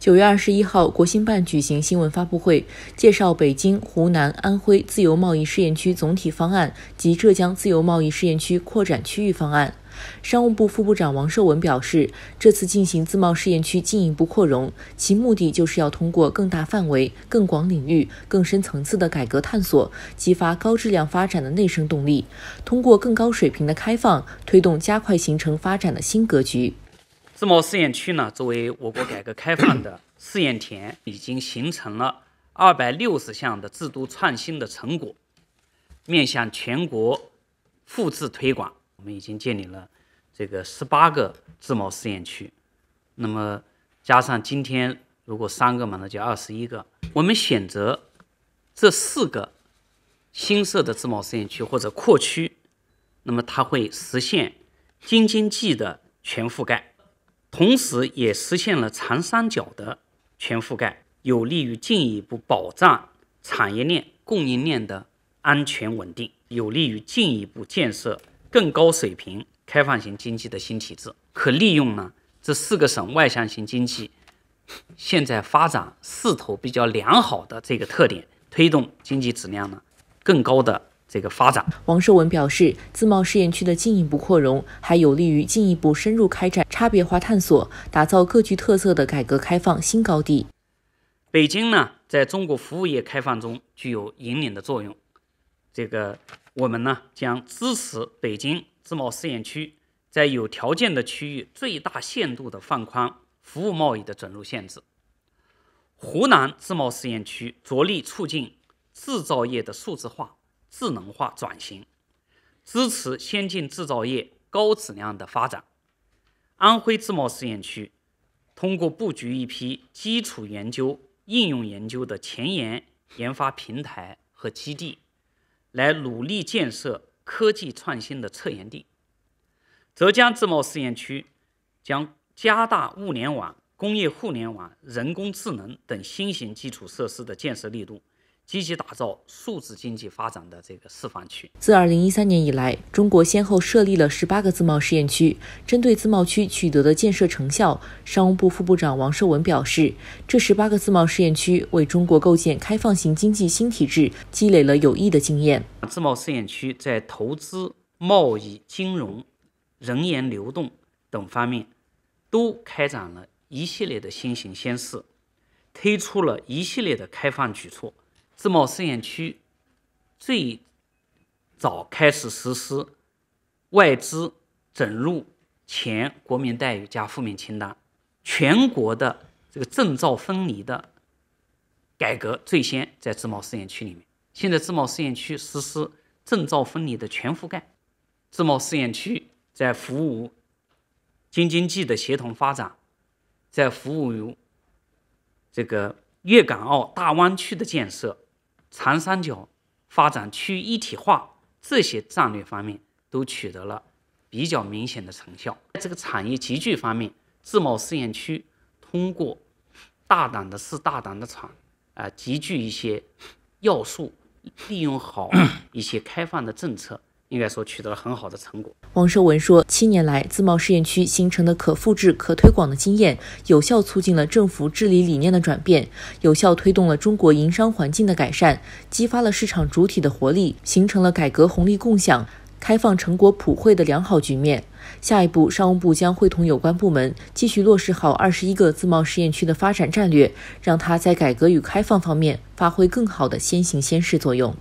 九月二十一号，国新办举行新闻发布会，介绍北京、湖南、安徽自由贸易试验区总体方案及浙江自由贸易试验区扩展区域方案。商务部副部长王受文表示，这次进行自贸试验区进一步扩容，其目的就是要通过更大范围、更广领域、更深层次的改革探索，激发高质量发展的内生动力，通过更高水平的开放，推动加快形成发展的新格局。自贸试验区呢，作为我国改革开放的试验田，已经形成了二百六十项的制度创新的成果，面向全国复制推广。我们已经建立了这个十八个自贸试验区，那么加上今天如果三个嘛，那就二十一个。我们选择这四个新设的自贸试验区或者扩区，那么它会实现京津冀的全覆盖。同时，也实现了长三角的全覆盖，有利于进一步保障产业链、供应链的安全稳定，有利于进一步建设更高水平开放型经济的新体制。可利用呢这四个省外向型经济现在发展势头比较良好的这个特点，推动经济质量呢更高的。这个发展，王寿文表示，自贸试验区的进一步扩容，还有利于进一步深入开展差别化探索，打造各具特色的改革开放新高地。北京呢，在中国服务业开放中具有引领的作用。这个我们呢，将支持北京自贸试验区在有条件的区域最大限度地放宽服务贸易的准入限制。湖南自贸试验区着力促进制造业的数字化。智能化转型，支持先进制造业高质量的发展。安徽自贸试验区通过布局一批基础研究、应用研究的前沿研发平台和基地，来努力建设科技创新的策源地。浙江自贸试验区将加大物联网、工业互联网、人工智能等新型基础设施的建设力度。积极打造数字经济发展的这个示范区。自2013年以来，中国先后设立了18个自贸试验区。针对自贸区取得的建设成效，商务部副部长王受文表示，这18个自贸试验区为中国构建开放型经济新体制积累了有益的经验。自贸试验区在投资、贸易、金融、人员流动等方面，都开展了一系列的先行先试，推出了一系列的开放举措。自贸试验区最早开始实施外资准入前国民待遇加负面清单，全国的这个证照分离的改革最先在自贸试验区里面。现在自贸试验区实施证照分离的全覆盖。自贸试验区在服务京津冀的协同发展，在服务于这个粤港澳大湾区的建设。长三角发展区域一体化这些战略方面都取得了比较明显的成效。在这个产业集聚方面，自贸试验区通过大胆的试、大胆的闯，啊，集聚一些要素，利用好一些开放的政策。应该说取得了很好的成果。王胜文说，七年来，自贸试验区形成的可复制、可推广的经验，有效促进了政府治理理念的转变，有效推动了中国营商环境的改善，激发了市场主体的活力，形成了改革红利共享、开放成果普惠的良好局面。下一步，商务部将会同有关部门继续落实好二十一个自贸试验区的发展战略，让它在改革与开放方面发挥更好的先行先试作用。